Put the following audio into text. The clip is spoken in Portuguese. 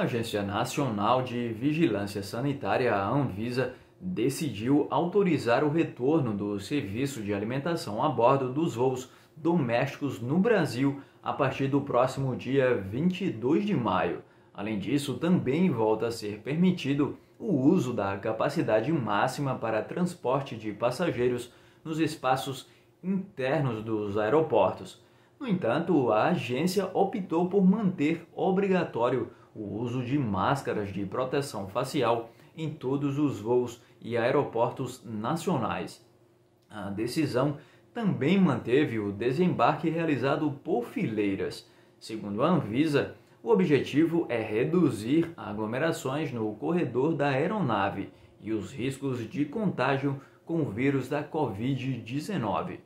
A Agência Nacional de Vigilância Sanitária, a Anvisa, decidiu autorizar o retorno do serviço de alimentação a bordo dos voos domésticos no Brasil a partir do próximo dia 22 de maio. Além disso, também volta a ser permitido o uso da capacidade máxima para transporte de passageiros nos espaços internos dos aeroportos. No entanto, a agência optou por manter obrigatório o uso de máscaras de proteção facial em todos os voos e aeroportos nacionais. A decisão também manteve o desembarque realizado por fileiras. Segundo a Anvisa, o objetivo é reduzir aglomerações no corredor da aeronave e os riscos de contágio com o vírus da Covid-19.